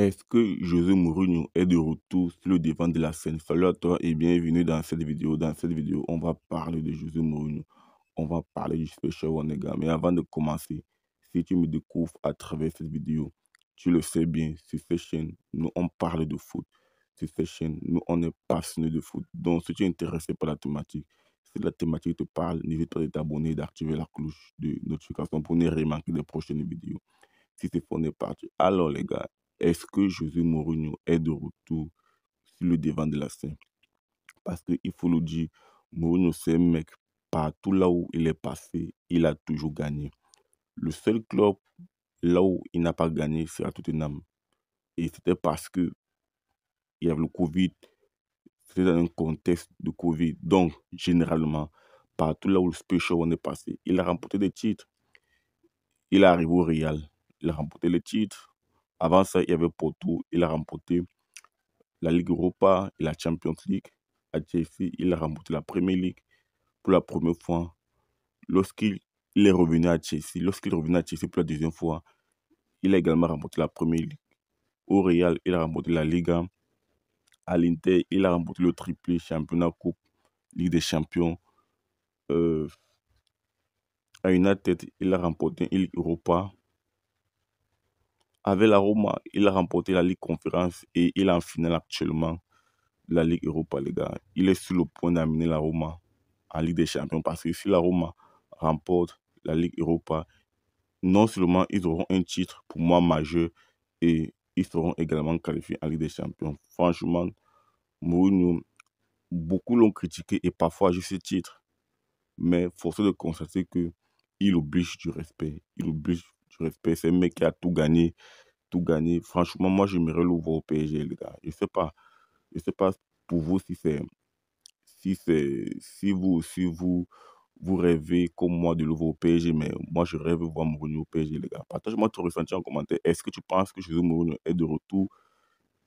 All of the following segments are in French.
Est-ce que José Mourinho est de retour sur le devant de la scène Salut à toi et bienvenue dans cette vidéo. Dans cette vidéo, on va parler de José Mourinho. On va parler du Special gars. Mais avant de commencer, si tu me découvres à travers cette vidéo, tu le sais bien, sur cette chaîne, nous on parle de foot. Sur cette chaîne, nous on est passionnés de foot. Donc si tu es intéressé par la thématique, si la thématique te parle, n'hésite pas à t'abonner et d'activer la cloche de notification pour ne rien manquer des prochaines vidéos. Si c'est ne pas... Alors les gars, est-ce que José Mourinho est de retour sur le devant de la scène Parce qu'il faut le dire, Mourinho, c'est un mec, partout là où il est passé, il a toujours gagné. Le seul club là où il n'a pas gagné, c'est à Tottenham. Et c'était parce que il y avait le Covid, c'était dans un contexte de Covid. Donc, généralement, partout là où le Special on est passé, il a remporté des titres. Il est arrivé au Real, il a remporté les titres. Avant ça, il y avait Porto, il a remporté la Ligue Europa et la Champions League. À Chelsea, il a remporté la Premier League pour la première fois. Lorsqu'il est revenu à Chelsea, lorsqu'il est revenu à Chelsea pour la deuxième fois, il a également remporté la Premier League. Au Real, il a remporté la Liga. À l'Inter, il a remporté le triplé championnat, coupe, Ligue des champions. Euh, à United, il a remporté une Europa avec la Roma, il a remporté la Ligue Conférence et il est en finale actuellement la Ligue Europa, les gars. Il est sur le point d'amener la Roma en Ligue des Champions parce que si la Roma remporte la Ligue Europa, non seulement ils auront un titre pour moi majeur et ils seront également qualifiés en Ligue des Champions. Franchement, Mourinho, beaucoup l'ont critiqué et parfois juste ce titre. Mais force est de constater que il oblige du respect, il oblige respect. c'est un mec qui a tout gagné. Tout gagné. Franchement, moi, j'aimerais le voir au PSG, les gars. Je sais pas. Je sais pas pour vous si c'est. Si c'est. Si vous Si vous. Vous rêvez comme moi de le voir au PSG, mais moi je rêve de voir Mourinho au PSG, les gars. Partage-moi ton ressenti en commentaire. Est-ce que tu penses que Jésus Mourinho est de retour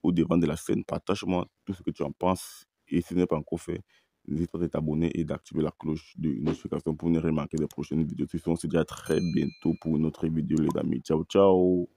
au devant de la scène Partage-moi tout ce que tu en penses. Et si ce n'est pas encore fait, N'hésite pas à t'abonner et d'activer la cloche de notification pour ne rien manquer des prochaines vidéos. On se dit à très bientôt pour une autre vidéo, les amis. Ciao, ciao